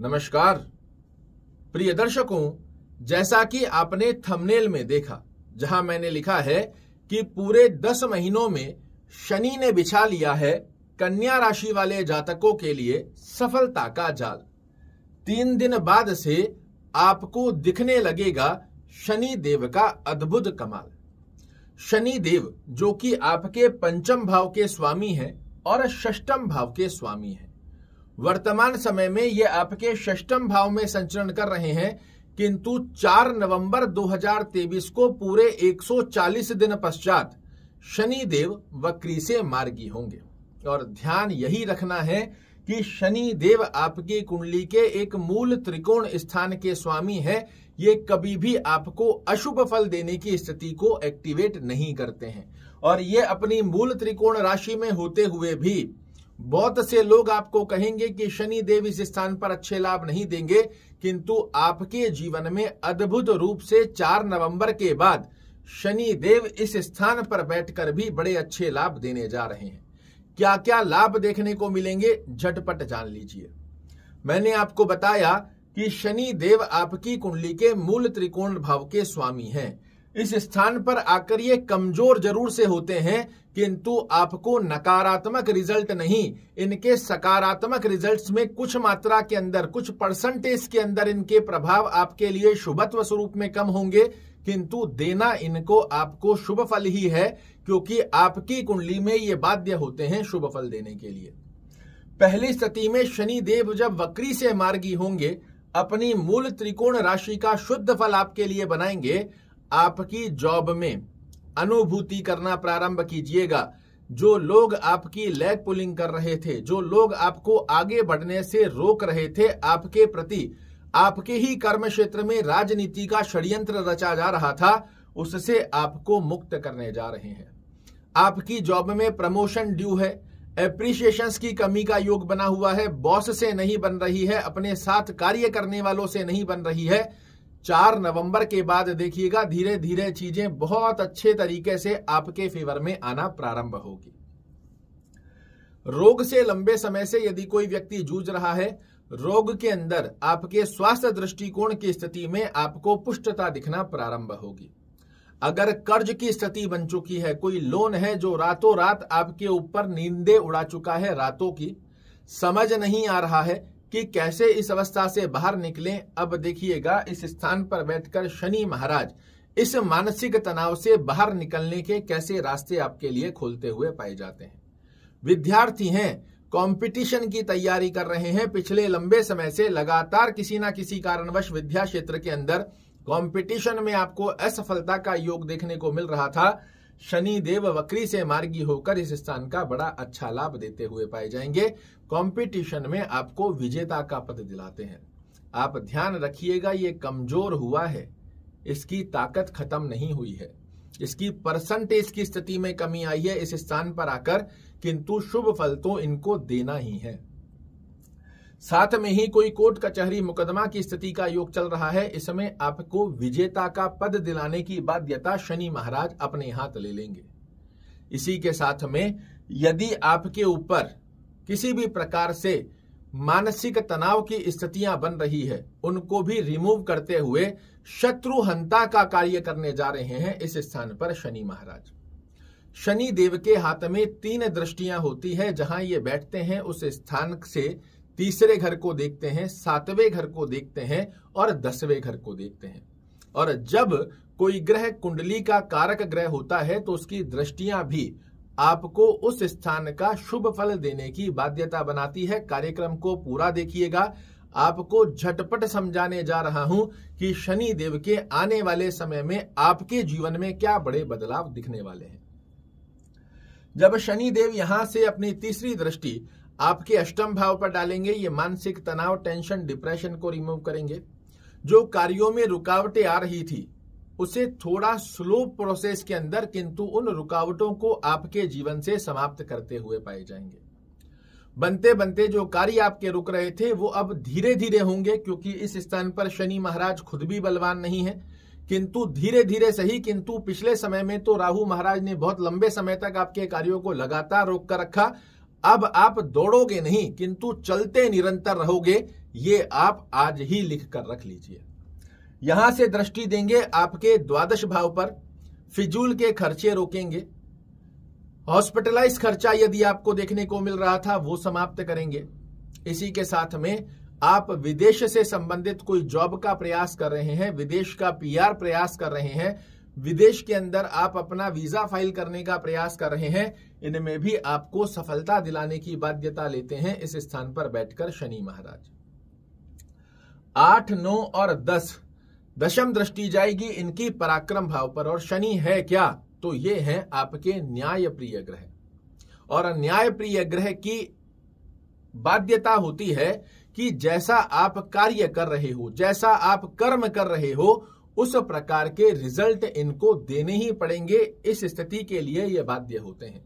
नमस्कार प्रिय दर्शकों जैसा कि आपने थंबनेल में देखा जहां मैंने लिखा है कि पूरे दस महीनों में शनि ने बिछा लिया है कन्या राशि वाले जातकों के लिए सफलता का जाल तीन दिन बाद से आपको दिखने लगेगा शनि देव का अद्भुत कमाल शनि देव जो कि आपके पंचम भाव के स्वामी हैं और षष्टम भाव के स्वामी हैं वर्तमान समय में ये आपके षष्टम भाव में संचरण कर रहे हैं किंतु 4 नवंबर 2023 को पूरे 140 दिन पश्चात शनि देव वक्री से मार्गी होंगे और ध्यान यही रखना है कि शनि देव आपकी कुंडली के एक मूल त्रिकोण स्थान के स्वामी है ये कभी भी आपको अशुभ फल देने की स्थिति को एक्टिवेट नहीं करते हैं और ये अपनी मूल त्रिकोण राशि में होते हुए भी बहुत से लोग आपको कहेंगे कि शनि देव इस स्थान पर अच्छे लाभ नहीं देंगे किंतु आपके जीवन में अद्भुत रूप से 4 नवंबर के बाद शनि देव इस स्थान पर बैठकर भी बड़े अच्छे लाभ देने जा रहे हैं क्या क्या लाभ देखने को मिलेंगे झटपट जान लीजिए मैंने आपको बताया कि शनि देव आपकी कुंडली के मूल त्रिकोण भाव के स्वामी हैं इस स्थान पर आकर ये कमजोर जरूर से होते हैं किंतु आपको नकारात्मक रिजल्ट नहीं इनके सकारात्मक रिजल्ट्स में कुछ मात्रा के अंदर कुछ परसेंटेज के अंदर इनके प्रभाव आपके लिए शुभत्व स्वरूप में कम होंगे किंतु देना इनको आपको शुभ फल ही है क्योंकि आपकी कुंडली में ये बाध्य होते हैं शुभ फल देने के लिए पहली स्थिति में शनि देव जब वक्री से मार्गी होंगे अपनी मूल त्रिकोण राशि का शुद्ध फल आपके लिए बनाएंगे आपकी जॉब में अनुभूति करना प्रारंभ कीजिएगा जो लोग आपकी लेग पुलिंग कर रहे थे जो लोग आपको आगे बढ़ने से रोक रहे थे आपके प्रति आपके ही कर्म क्षेत्र में राजनीति का षड्यंत्र रचा जा रहा था उससे आपको मुक्त करने जा रहे हैं आपकी जॉब में प्रमोशन ड्यू है एप्रिशिएशन की कमी का योग बना हुआ है बॉस से नहीं बन रही है अपने साथ कार्य करने वालों से नहीं बन रही है चार नवंबर के बाद देखिएगा धीरे धीरे चीजें बहुत अच्छे तरीके से आपके फेवर में आना प्रारंभ होगी रोग से लंबे समय से यदि कोई व्यक्ति जूझ रहा है रोग के अंदर आपके स्वास्थ्य दृष्टिकोण की स्थिति में आपको पुष्टता दिखना प्रारंभ होगी अगर कर्ज की स्थिति बन चुकी है कोई लोन है जो रातों रात आपके ऊपर नींदे उड़ा चुका है रातों की समझ नहीं आ रहा है कि कैसे इस अवस्था से बाहर निकलें अब देखिएगा इस स्थान पर बैठकर शनि महाराज इस मानसिक तनाव से बाहर निकलने के कैसे रास्ते आपके लिए खोलते हुए पाए जाते हैं विद्यार्थी हैं कंपटीशन की तैयारी कर रहे हैं पिछले लंबे समय से लगातार किसी ना किसी कारणवश विद्या क्षेत्र के अंदर कंपटीशन में आपको असफलता का योग देखने को मिल रहा था शनि देव वक्री से मार्गी होकर इस स्थान का बड़ा अच्छा लाभ देते हुए पाए जाएंगे कंपटीशन में आपको विजेता का पद दिलाते हैं आप ध्यान रखिएगा ये कमजोर हुआ है इसकी ताकत खत्म नहीं हुई है इसकी परसेंटेज की स्थिति में कमी आई है इस स्थान पर आकर किंतु शुभ फल तो इनको देना ही है साथ में ही कोई कोर्ट कचहरी मुकदमा की स्थिति का योग चल रहा है इसमें आपको विजेता का पद दिलाने की बाध्यता शनि महाराज अपने हाथ ले लेंगे इसी के साथ में यदि आपके ऊपर किसी भी प्रकार से मानसिक तनाव की स्थितियां बन रही है उनको भी रिमूव करते हुए शत्रुहंता का कार्य करने जा रहे हैं इस स्थान पर शनि महाराज शनि देव के हाथ में तीन दृष्टियां होती है जहां ये बैठते हैं उस स्थान से तीसरे घर को देखते हैं सातवें घर को देखते हैं और दसवें घर को देखते हैं और जब कोई ग्रह कुंडली का कारक ग्रह होता है तो उसकी दृष्टियां भी आपको उस स्थान का शुभ फल देने की बाध्यता बनाती है कार्यक्रम को पूरा देखिएगा आपको झटपट समझाने जा रहा हूं कि शनि देव के आने वाले समय में आपके जीवन में क्या बड़े बदलाव दिखने वाले हैं जब शनि देव यहां से अपनी तीसरी दृष्टि आपके अष्टम भाव पर डालेंगे ये मानसिक तनाव टेंशन डिप्रेशन को रिमूव करेंगे जो कार्यों में रुकावटें आ रही थी उसे थोड़ा स्लो प्रोसेस के अंदर किंतु उन रुकावटों को आपके जीवन से समाप्त करते हुए पाए जाएंगे बनते बनते जो कार्य आपके रुक रहे थे वो अब धीरे धीरे होंगे क्योंकि इस स्थान पर शनि महाराज खुद भी बलवान नहीं है किंतु धीरे धीरे सही किंतु पिछले समय में तो राहु महाराज ने बहुत लंबे समय तक आपके कार्यों को लगातार रोक कर रखा अब आप दौड़ोगे नहीं किंतु चलते निरंतर रहोगे ये आप आज ही लिख कर रख लीजिए यहां से दृष्टि देंगे आपके द्वादश भाव पर फिजूल के खर्चे रोकेंगे हॉस्पिटलाइज खर्चा यदि आपको देखने को मिल रहा था वो समाप्त करेंगे इसी के साथ में आप विदेश से संबंधित कोई जॉब का प्रयास कर रहे हैं विदेश का पीआर प्रयास कर रहे हैं विदेश के अंदर आप अपना वीजा फाइल करने का प्रयास कर रहे हैं इनमें भी आपको सफलता दिलाने की बाध्यता लेते हैं इस स्थान पर बैठकर शनि महाराज आठ नौ और दस दशम दृष्टि जाएगी इनकी पराक्रम भाव पर और शनि है क्या तो ये है आपके न्याय प्रिय ग्रह और न्याय प्रिय ग्रह की बाध्यता होती है कि जैसा आप कार्य कर रहे हो जैसा आप कर्म कर रहे हो उस प्रकार के रिजल्ट इनको देने ही पड़ेंगे इस स्थिति के लिए ये बाध्य होते हैं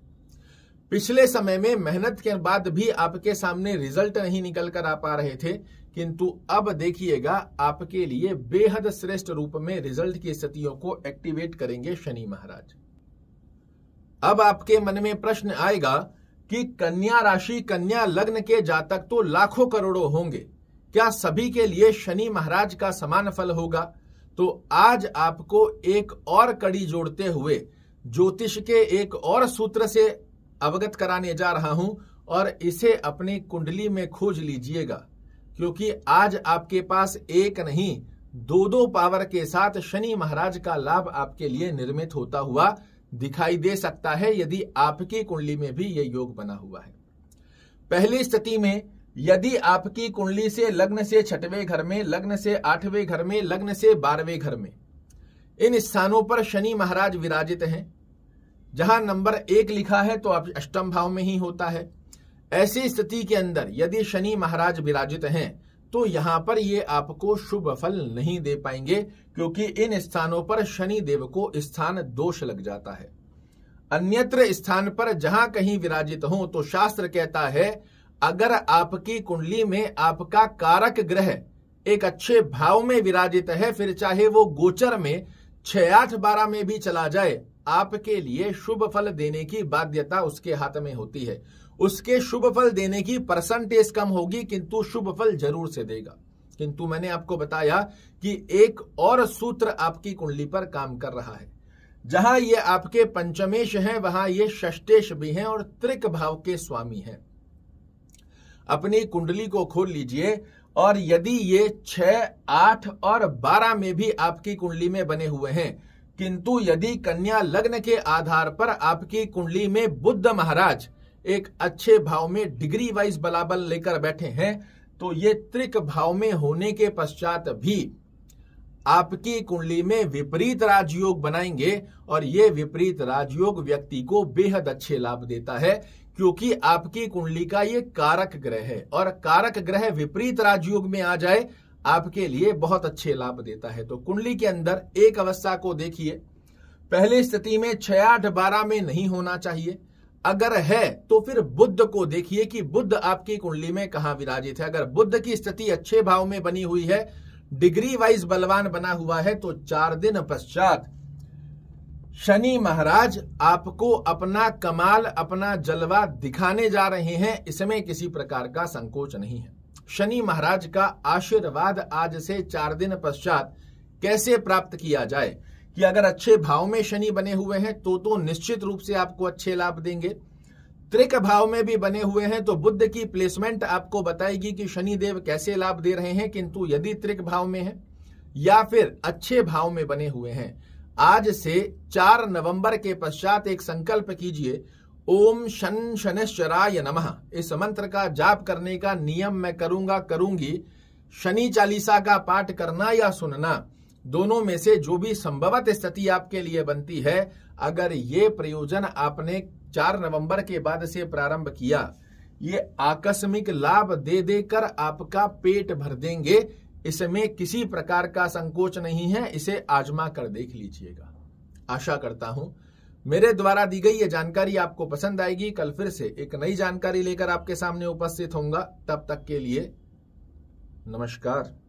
पिछले समय में मेहनत के बाद भी आपके सामने रिजल्ट नहीं निकल कर आ पा रहे थे किंतु अब देखिएगा आपके लिए बेहद श्रेष्ठ रूप में रिजल्ट की स्थितियों को एक्टिवेट करेंगे शनि महाराज अब आपके मन में प्रश्न आएगा कि कन्या राशि कन्या लग्न के जातक तो लाखों करोड़ों होंगे क्या सभी के लिए शनि महाराज का समान फल होगा तो आज आपको एक और कड़ी जोड़ते हुए ज्योतिष के एक और सूत्र से अवगत कराने जा रहा हूं और इसे अपनी कुंडली में खोज लीजिएगा क्योंकि आज आपके पास एक नहीं दो दो पावर के साथ शनि महाराज का लाभ आपके लिए निर्मित होता हुआ दिखाई दे सकता है यदि आपकी कुंडली में भी यह योग बना हुआ है पहली स्थिति में यदि आपकी कुंडली से लग्न से छठवें घर में लग्न से आठवें घर में लग्न से बारहवें घर में इन स्थानों पर शनि महाराज विराजित हैं जहां नंबर एक लिखा है तो आप अष्टम भाव में ही होता है ऐसी स्थिति के अंदर यदि शनि महाराज विराजित हैं तो यहां पर ये आपको शुभ फल नहीं दे पाएंगे क्योंकि इन स्थानों पर शनि देव को स्थान दोष लग जाता है अन्यत्र स्थान पर जहां कहीं विराजित हो तो शास्त्र कहता है अगर आपकी कुंडली में आपका कारक ग्रह एक अच्छे भाव में विराजित है फिर चाहे वो गोचर में छह आठ बारह में भी चला जाए आपके लिए शुभ फल देने की बाध्यता उसके हाथ में होती है उसके शुभ फल देने की परसेंटेज कम होगी किंतु शुभ फल जरूर से देगा किंतु मैंने आपको बताया कि एक और सूत्र आपकी कुंडली पर काम कर रहा है जहां ये आपके पंचमेश हैं वहां ये षष्टेश भी हैं और त्रिक भाव के स्वामी हैं अपनी कुंडली को खोल लीजिए और यदि ये छह आठ और बारह में भी आपकी कुंडली में बने हुए हैं किंतु यदि कन्या लग्न के आधार पर आपकी कुंडली में बुद्ध महाराज एक अच्छे भाव में डिग्री वाइज बलाबल लेकर बैठे हैं तो ये त्रिक भाव में होने के पश्चात भी आपकी कुंडली में विपरीत राजयोग बनाएंगे और ये विपरीत राजयोग व्यक्ति को बेहद अच्छे लाभ देता है क्योंकि आपकी कुंडली का ये कारक ग्रह है और कारक ग्रह विपरीत राजयोग में आ जाए आपके लिए बहुत अच्छे लाभ देता है तो कुंडली के अंदर एक अवस्था को देखिए पहली स्थिति में छह आठ बारह में नहीं होना चाहिए अगर है तो फिर बुद्ध को देखिए कि बुद्ध आपकी कुंडली में कहा विराजित है अगर बुद्ध की स्थिति अच्छे भाव में बनी हुई है डिग्री वाइज बलवान बना हुआ है तो चार दिन पश्चात शनि महाराज आपको अपना कमाल अपना जलवा दिखाने जा रहे हैं इसमें किसी प्रकार का संकोच नहीं है शनि महाराज का आशीर्वाद आज से चार दिन पश्चात कैसे प्राप्त किया जाए कि अगर अच्छे भाव में शनि बने हुए हैं तो तो निश्चित रूप से आपको अच्छे लाभ देंगे त्रिक भाव में भी बने हुए हैं तो बुद्ध की प्लेसमेंट आपको बताएगी कि शनि देव कैसे लाभ दे रहे हैं किंतु यदि त्रिक भाव में है या फिर अच्छे भाव में बने हुए हैं आज से चार नवंबर के पश्चात एक संकल्प कीजिए ओम शन शनिश्चराय नमः इस मंत्र का जाप करने का नियम मैं करूंगा करूंगी शनि चालीसा का पाठ करना या सुनना दोनों में से जो भी संभवत स्थिति आपके लिए बनती है अगर ये प्रयोजन आपने चार नवंबर के बाद से प्रारंभ किया ये आकस्मिक लाभ दे देकर आपका पेट भर देंगे इसमें किसी प्रकार का संकोच नहीं है इसे आजमा कर देख लीजिएगा आशा करता हूं मेरे द्वारा दी गई ये जानकारी आपको पसंद आएगी कल फिर से एक नई जानकारी लेकर आपके सामने उपस्थित होऊंगा तब तक के लिए नमस्कार